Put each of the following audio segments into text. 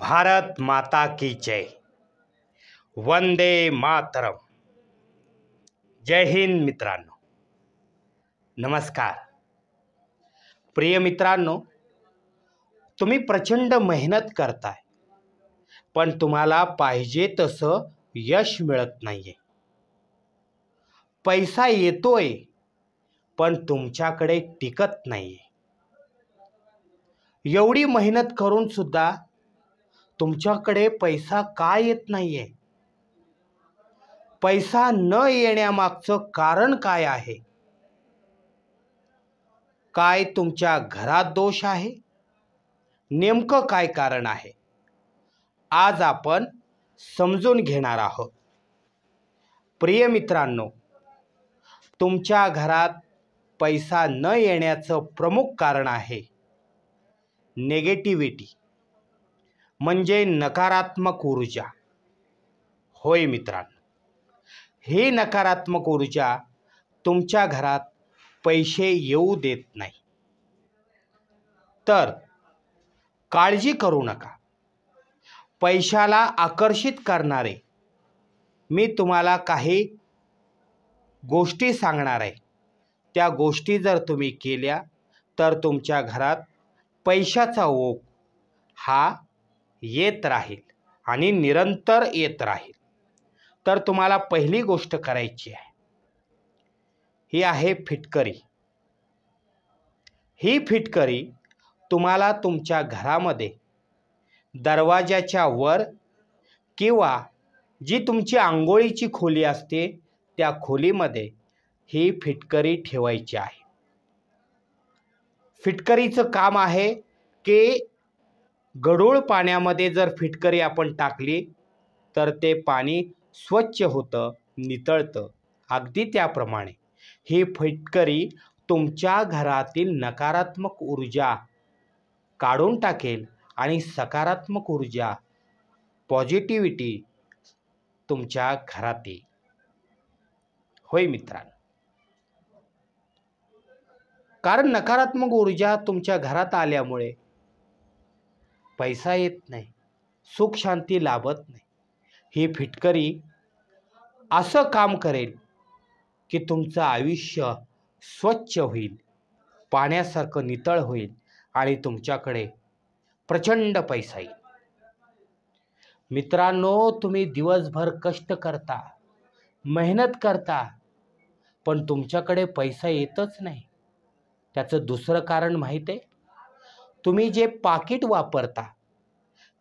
भारत माता की जय वंदे मातरम जय हिंद मित्रांनो नमस्कार प्रिय मित्रांनो तुम्ही प्रचंड मेहनत करताय पण तुम्हाला पाहिजे तसं यश मिळत नाही आहे पैसा येतोय पण तुमच्याकडे टिकत नाही आहे एवढी मेहनत करून सुद्धा तुमच्याकडे पैसा का येत नाही आहे पैसा न येण्यामागचं कारण काय आहे काय तुमच्या घरात दोष आहे नेमकं काय कारण आहे आज आपण समजून घेणार आहोत प्रिय मित्रांनो तुमच्या घरात पैसा न येण्याचं प्रमुख कारण आहे नेगेटिव्हिटी म्हणजे नकारात्मक ऊर्जा होय मित्रांनो ही नकारात्मक ऊर्जा तुमच्या घरात पैसे येऊ देत नाही तर काळजी करू नका पैशाला आकर्षित करणारे मी तुम्हाला काही गोष्टी सांगणार आहे त्या गोष्टी जर तुम्ही केल्या तर तुमच्या घरात पैशाचा ओघ हा येत राहील आणि निरंतर येत राहील तर तुम्हाला पहिली गोष्ट करायची आहे ही आहे फिटकरी ही फिटकरी तुम्हाला तुमच्या घरामध्ये दरवाजाच्या वर किंवा जी तुमची आंघोळीची खोली असते त्या खोलीमध्ये ही फिटकरी ठेवायची आहे फिटकरीचं काम आहे की गडूळ पाण्यामध्ये जर फिटकरी आपण टाकली तर ते पाणी स्वच्छ होतं नितळतं अगदी त्याप्रमाणे ही फिटकरी तुमच्या घरातील नकारात्मक ऊर्जा काढून टाकेल आणि सकारात्मक ऊर्जा पॉझिटिव्हिटी तुमच्या घरात येईल होय मित्रांनो कारण नकारात्मक ऊर्जा तुमच्या घरात आल्यामुळे पैसा येत नाही सुख शांती लाभत नाही ही फिटकरी असं काम करेल की तुमचं आयुष्य स्वच्छ होईल पाण्यासारखं नितळ होईल आणि तुमच्याकडे प्रचंड पैसा येईल मित्रांनो तुम्ही दिवसभर कष्ट करता मेहनत करता पण तुमच्याकडे पैसा येतच नाही त्याचं दुसरं कारण माहीत आहे तुम्ही जे पाकिट वापरता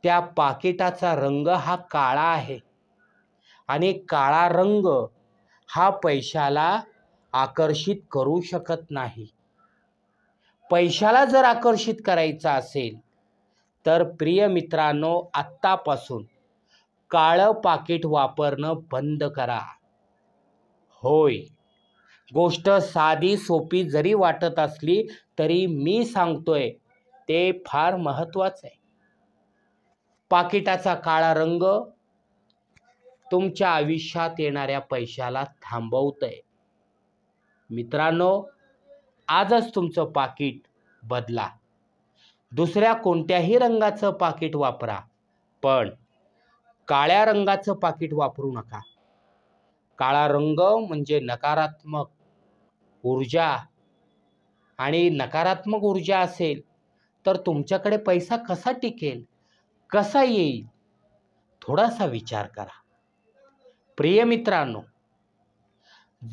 त्या पाकिटाचा रंग हा काळा आहे आणि काळा रंग हा पैशाला आकर्षित करू शकत नाही पैशाला जर आकर्षित करायचा असेल तर प्रिय मित्रांनो आत्तापासून काळं पाकिट वापरणं बंद करा होय गोष्ट साधी सोपी जरी वाटत असली तरी मी सांगतोय ते फार महत्त्वाचं आहे पाकिटाचा काळा रंग तुमच्या आयुष्यात येणाऱ्या पैशाला थांबवत आहे मित्रांनो आजच तुमचं पाकिट बदला दुसऱ्या कोणत्याही रंगाचं पाकिट वापरा पण काळ्या रंगाचं पाकिट वापरू नका काळा रंग म्हणजे नकारात्मक ऊर्जा आणि नकारात्मक ऊर्जा असेल तर तुमच्याकडे पैसा कसा टिकेल कसा येईल थोडासा विचार करा प्रिय मित्रांनो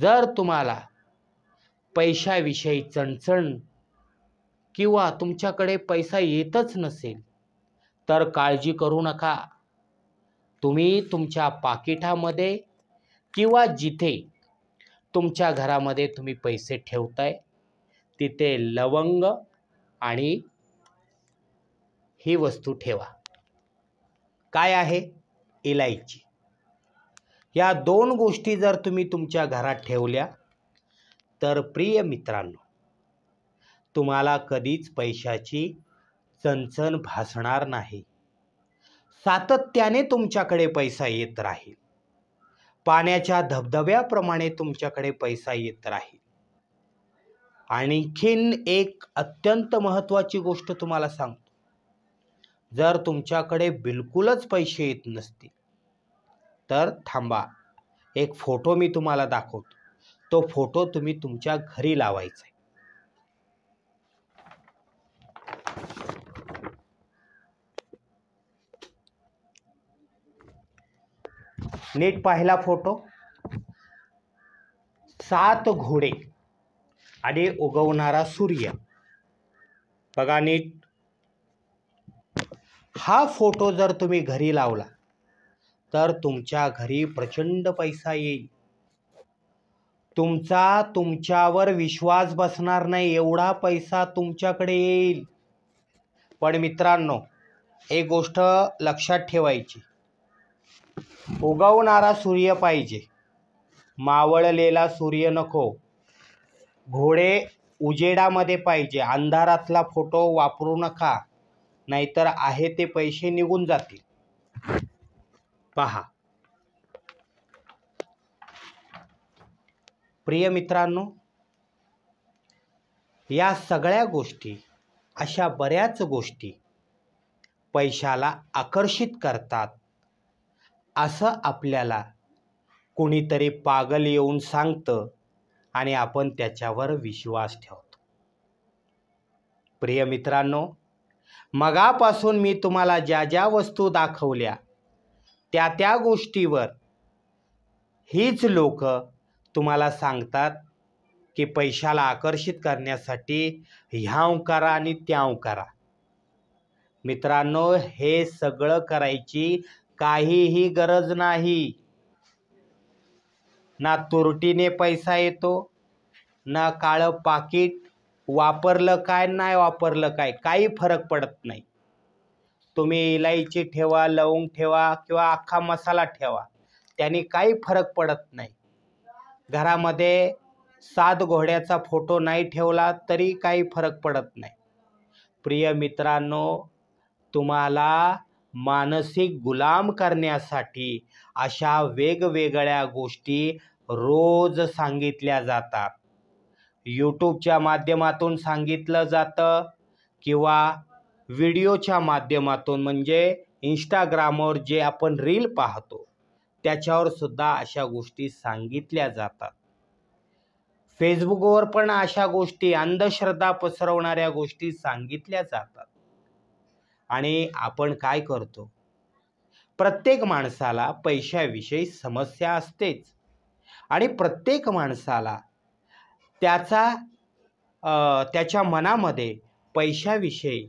जर तुम्हाला पैशाविषयी चणचण किंवा तुमच्याकडे पैसा येतच नसेल तर काळजी करू नका तुम्ही तुमच्या पाकिटामध्ये किंवा जिथे तुमच्या घरामध्ये तुम्ही पैसे ठेवताय तिथे लवंग आणि ही वस्तू ठेवा काय आहे इलायची या दोन गोष्टी जर तुम्ही तुमच्या घरात ठेवल्या तर प्रिय मित्रांनो तुम्हाला कधीच पैशाची चणचण भासणार नाही सातत्याने तुमच्याकडे पैसा येत राहील पाण्याच्या धबधब्याप्रमाणे तुमच्याकडे पैसा येत राहील आणखीन एक अत्यंत महत्त्वाची गोष्ट तुम्हाला सांगतो जर तुमच्याकडे बिलकुलच पैसे येत नसतील तर थांबा एक फोटो मी तुम्हाला दाखवतो तो फोटो तुम्ही तुमच्या घरी लावायचा आहे नीट पाहिला फोटो सात घोडे आणि उगवणारा सूर्य बघा नीट हा फोटो जर तुम्ही घरी लावला तर तुमच्या घरी प्रचंड पैसा येईल तुमचा तुमच्यावर विश्वास बसणार नाही एवढा पैसा तुमच्याकडे येईल पण मित्रांनो एक गोष्ट लक्षात ठेवायची उगवणारा सूर्य पाहिजे मावळलेला सूर्य नको घोडे उजेडामध्ये पाहिजे अंधारातला फोटो वापरू नका नाहीतर आहे ते पैसे निघून जातील पहा प्रिय मित्रांनो या सगळ्या गोष्टी अशा बऱ्याच गोष्टी पैशाला आकर्षित करतात असं आपल्याला कुणीतरी पागल येऊन सांगतं आणि आपण त्याच्यावर विश्वास ठेवतो प्रिय मित्रांनो मगापासून मी तुम्हाला ज्या ज्या वस्तू दाखवल्या त्या त्या गोष्टीवर हीच लोक तुम्हाला सांगतात की पैशाला आकर्षित करण्यासाठी ह्याव करा आणि त्याव करा मित्रांनो हे सगळं करायची काहीही गरज नाही ना तुरटीने पैसा येतो ना काळं पाकिट वापरलं काय नाही वापरलं काय काही फरक पडत नाही तुम्ही इलायची ठेवा लवंग ठेवा किंवा अख्खा मसाला ठेवा त्याने काही फरक पडत नाही घरामध्ये सात घोड्याचा फोटो नाही ठेवला तरी काही फरक पडत नाही प्रिय मित्रांनो तुम्हाला मानसिक गुलाम करण्यासाठी अशा वेगवेगळ्या गोष्टी रोज सांगितल्या जातात यूट्यूबच्या माध्यमातून सांगितलं जातं किंवा व्हिडिओच्या माध्यमातून म्हणजे इंस्टाग्रामवर जे आपण रील पाहतो त्याच्यावर सुद्धा अशा गोष्टी सांगितल्या जातात फेसबुकवर पण अशा गोष्टी अंधश्रद्धा पसरवणाऱ्या गोष्टी सांगितल्या जातात आणि आपण काय करतो प्रत्येक माणसाला पैशाविषयी समस्या असतेच आणि प्रत्येक माणसाला त्याचा त्याच्या मनामध्ये पैशाविषयी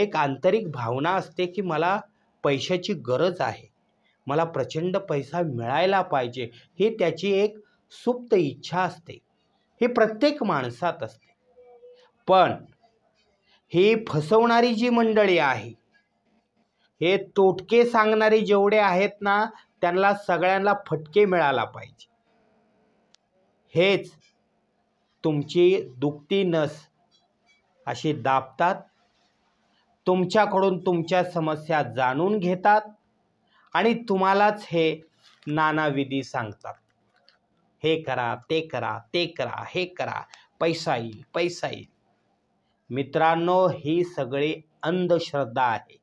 एक आंतरिक भावना असते की मला पैशाची गरज आहे मला प्रचंड पैसा मिळायला पाहिजे ही त्याची एक सुप्त इच्छा असते ही प्रत्येक माणसात असते पण ही फसवणारी जी मंडळी आहे हे तोटके सांगणारे जेवढे आहेत ना त्यांना सगळ्यांना फटके मिळाला पाहिजे हेच तुमची दुखती नस अशी दाबतात तुमच्याकडून तुमच्या समस्या जाणून घेतात आणि तुम्हालाच हे नानाविधी सांगतात हे करा ते करा ते करा हे करा पैसा येईल पैसा येईल मित्रांनो ही सगळी अंधश्रद्धा आहे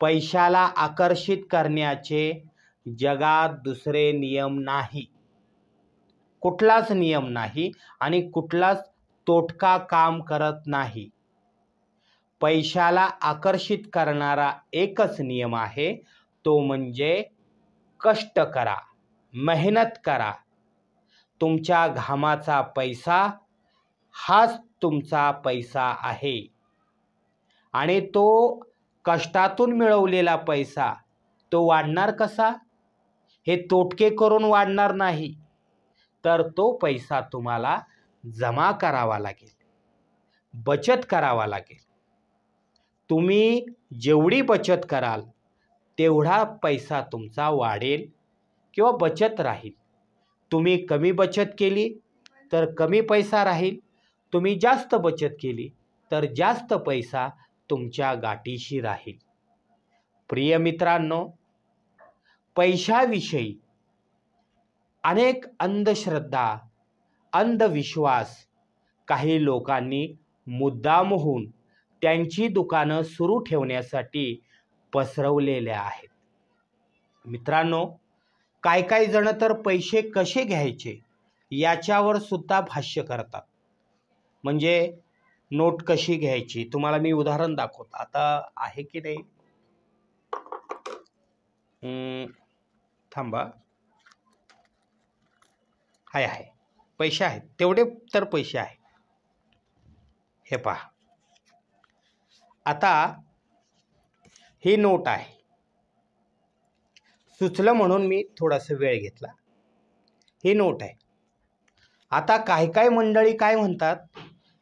पैशाला आकर्षित करण्याचे जगात दुसरे नियम नाही कुठलाच नियम नाही आणि कुठलाच तोटका काम करत नाही पैशाला आकर्षित करणारा एकच नियम आहे तो म्हणजे कष्ट करा मेहनत करा तुमच्या घामाचा पैसा हाच तुमचा पैसा आहे आणि तो कष्टातून मिळवलेला पैसा तो वाढणार कसा हे तोटके करून वाढणार नाही तर तो पैसा तुम्हाला जमा करावा लागेल बचत करावा लागेल तुम्ही जेवढी बचत कराल तेवढा पैसा तुमचा वाढेल किंवा बचत राहील तुम्ही कमी बचत केली तर कमी पैसा राहील तुम्ही जास्त बचत केली तर जास्त पैसा तुमच्या गाठीशी राहील प्रिय मित्रांनो पैशाविषयी अनेक अंधश्रद्धा अंधविश्वास काही लोकांनी मुद्दाम होऊन त्यांची दुकानं सुरू ठेवण्यासाठी पसरवलेल्या आहेत मित्रांनो काय काय जण तर पैसे कसे घ्यायचे याच्यावर सुद्धा भाष्य करतात म्हणजे नोट कशी घ्यायची तुम्हाला मी उदाहरण दाखवतो आता आहे की नाही थांबा काय आहे पैसे आहेत तेवढे तर पैसे आहे हे पहा आता ही नोट आहे सुचलं म्हणून मी थोडासा वेळ घेतला ही नोट आहे आता काही काही मंडळी काय म्हणतात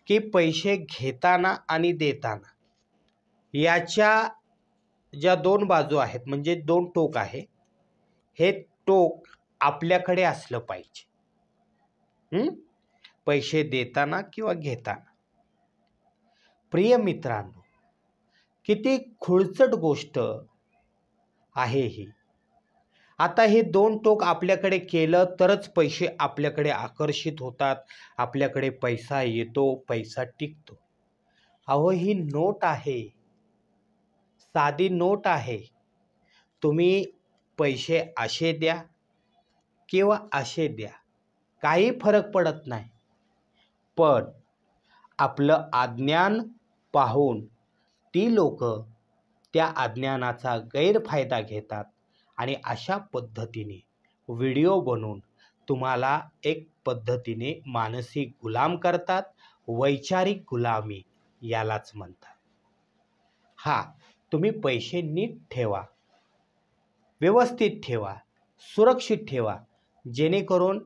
की पैसे घेताना आणि देताना याच्या ज्या दोन बाजू आहेत म्हणजे दोन टोक आहे हे टोक आपल्याकडे असलं पाहिजे पैसे देताना किंवा घेताना प्रिय मित्रांनो किती खुळचट गोष्ट आहे ही आता हे दोन टोक आपल्याकडे केलं तरच पैसे आपल्याकडे आकर्षित होतात आपल्याकडे पैसा येतो पैसा टिकतो अहो ही नोट आहे साधी नोट आहे तुम्ही पैसे असे द्या किंवा असे द्या काही फरक पडत नाही पण आपलं अज्ञान पाहून ती लोक त्या अज्ञानाचा गैरफायदा घेतात आणि अशा पद्धतीने व्हिडिओ बनवून तुम्हाला एक पद्धतीने मानसिक गुलाम करतात वैचारिक गुलामी यालाच म्हणतात हा तुम्ही पैसे नीट ठेवा व्यवस्थित ठेवा सुरक्षित ठेवा जेणेकरून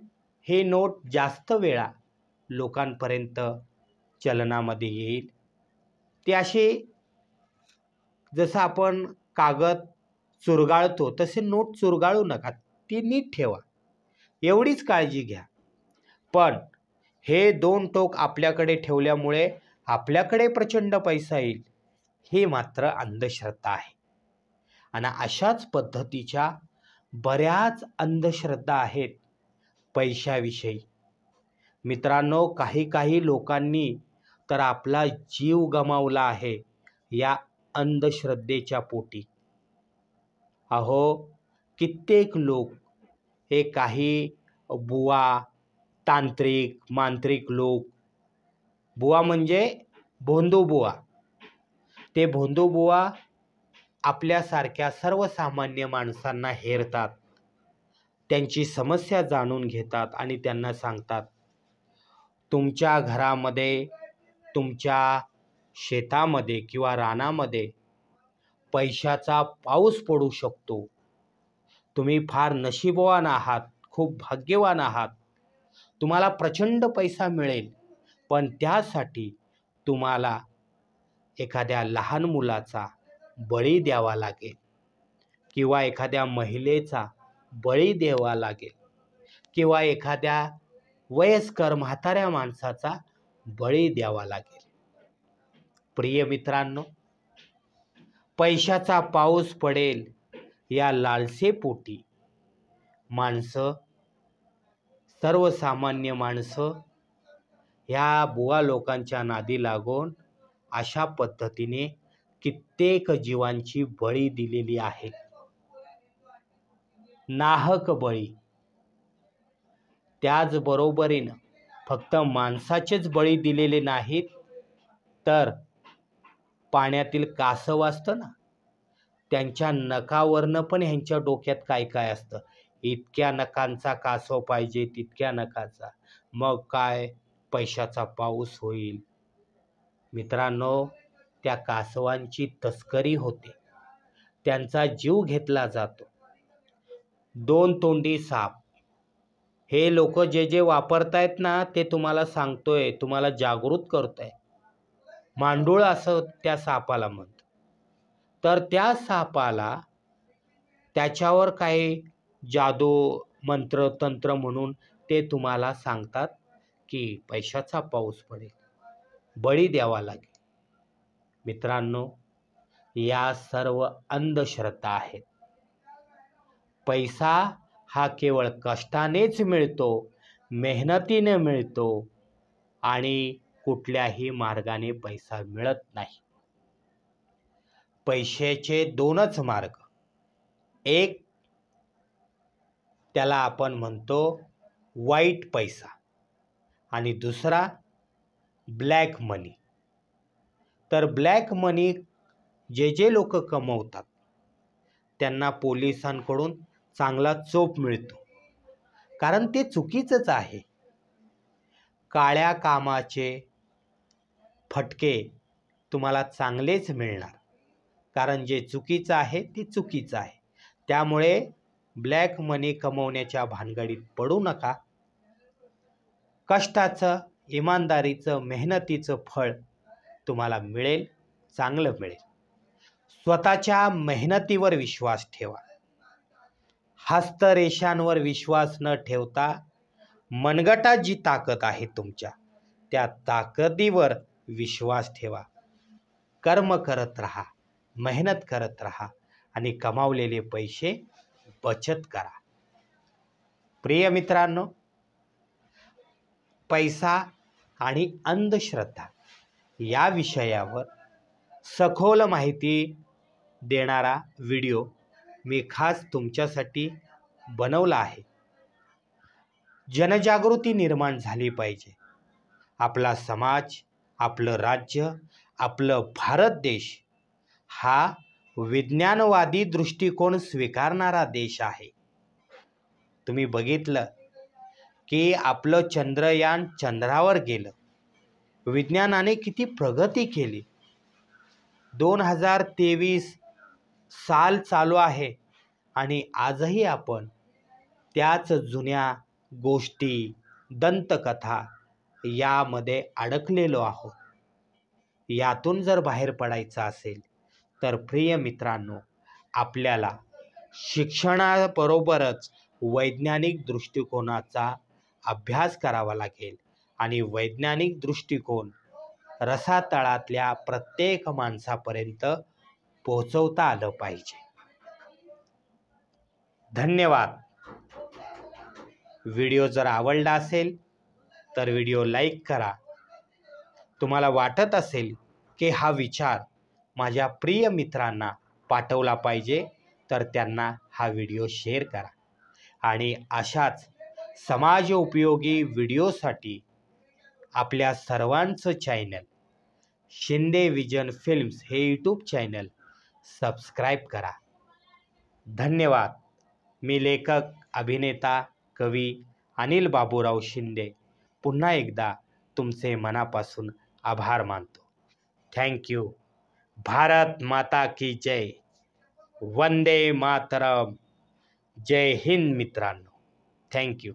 हे नोट जास्त वेळा लोकांपर्यंत चलनामध्ये येईल ते असे जसं आपण कागद चुरगाळतो तसे नोट चुरगाळू नका ती नीट ठेवा एवढीच काळजी घ्या पण हे दोन टोक आपल्याकडे ठेवल्यामुळे आपल्याकडे प्रचंड पैसा येईल हे मात्र अंधश्रद्धा आहे आणि अशाच पद्धतीच्या बऱ्याच अंधश्रद्धा आहेत पैशाविषयी मित्रांनो काही काही लोकांनी तर आपला जीव गमावला आहे या अंधश्रद्धेच्या पोटी अहो कित्येक लोक हे काही बुवा तांत्रिक मांत्रिक लोक बुवा म्हणजे बुवा ते बुवा आपल्यासारख्या सर्वसामान्य माणसांना हेरतात त्यांची समस्या जाणून घेतात आणि त्यांना सांगतात तुमच्या घरामध्ये तुमच्या शेतामध्ये किंवा रानामध्ये पैशाचा पाऊस पडू शकतो तुम्ही फार नशीबवान आहात खूप भाग्यवान आहात तुम्हाला प्रचंड पैसा मिळेल पण त्यासाठी तुम्हाला एखाद्या लहान मुलाचा बळी द्यावा लागेल किंवा एखाद्या महिलेचा बळी द्यावा लागेल किंवा एखाद्या वयस्कर म्हाताऱ्या माणसाचा बळी द्यावा लागेल प्रिय मित्रांनो पैशाचा पाऊस पडेल या लालसेपोटी माणसं सर्वसामान्य माणसं ह्या बुवा लोकांच्या नादी लागून अशा पद्धतीने कित्येक जीवांची बळी दिलेली आहे नाहक बळी त्याचबरोबरीनं फक्त माणसाचेच बळी दिलेले नाहीत तर पाण्यातील कासव असतं ना त्यांच्या नकावरनं पण ह्यांच्या डोक्यात काय काय असतं इतक्या नकांचा कासव पाहिजे तितक्या नकाचा मग काय पैशाचा पाऊस होईल मित्रांनो त्या कासवांची तस्करी होते त्यांचा जीव घेतला जातो दोन तोंडी साप हे लोक जे जे वापरतायत ना ते तुम्हाला सांगतोय तुम्हाला जागृत करतोय मांडूळ असं त्या सापाला म्हणत तर त्या सापाला त्याच्यावर काही जादू मंत्र तंत्र म्हणून ते तुम्हाला सांगतात की पैशाचा पाऊस पडेल बळी द्यावा लागेल मित्रांनो या सर्व अंधश्रद्धा आहेत पैसा हा केवळ कष्टानेच मिळतो मेहनतीने मिळतो आणि कुठल्याही मार्गाने पैसा मिळत नाही पैशाचे दोनच मार्ग एक त्याला आपण म्हणतो वाईट पैसा आणि दुसरा ब्लॅक मनी तर ब्लॅक मनी जे जे लोक कमवतात त्यांना पोलिसांकडून चांगला चोप मिळतो कारण ते चुकीचंच आहे काळ्या कामाचे फटके तुम्हाला चांगलेच मिळणार कारण जे चुकीचं आहे ते चुकीचं आहे त्यामुळे ब्लॅक मनी कमवण्याच्या भानगडीत पडू नका कष्टाचं इमानदारीचं मेहनतीचं फळ तुम्हाला मिळेल चांगलं मिळेल स्वतःच्या मेहनतीवर विश्वास ठेवा हस्तरेषांवर विश्वास न ठेवता मनगटात जी ताकद आहे तुमच्या त्या ताकदीवर विश्वास ठेवा कर्म करत राहा मेहनत करत राहा आणि कमावलेले पैसे बचत करा प्रिय मित्रांनो पैसा आणि अंधश्रद्धा या विषयावर सखोल माहिती देणारा व्हिडिओ मी खास तुमच्यासाठी बनवला आहे जनजागृती निर्माण झाली पाहिजे आपला समाज आपलं राज्य आपलं भारत देश हा विज्ञानवादी दृष्टिकोन स्वीकारणारा देश आहे तुम्ही बघितलं की आपलं चंद्रयान चंद्रावर गेलं विज्ञानाने किती प्रगती केली दोन हजार तेवीस साल चालू आहे आणि आजही आपण त्याच जुन्या गोष्टी दंतकथा यामध्ये अडकलेलो आहोत यातून जर बाहेर पडायचं असेल तर प्रिय मित्रांनो आपल्याला शिक्षणाबरोबरच वैज्ञानिक दृष्टिकोनाचा अभ्यास करावा लागेल आणि वैज्ञानिक दृष्टिकोन रसातळातल्या प्रत्येक माणसापर्यंत पोहोचवता आलं पाहिजे धन्यवाद व्हिडिओ जर आवडला असेल तर व्हिडिओ लाईक करा तुम्हाला वाटत असेल की हा विचार माझ्या प्रिय मित्रांना पाठवला पाहिजे तर त्यांना हा व्हिडिओ शेअर करा आणि अशाच समाज उपयोगी व्हिडिओसाठी आपल्या सर्वांचं चॅनल शिंदे विजन फिल्म्स हे यूट्यूब चॅनल सबस्क्राईब करा धन्यवाद मी लेखक अभिनेता कवी अनिल बाबूराव शिंदे पुन्हा एकदा तुमचे मनापासून आभार मानतो थँक्यू भारत माता की जय वंदे मातरम जय हिंद मित्रांनो यू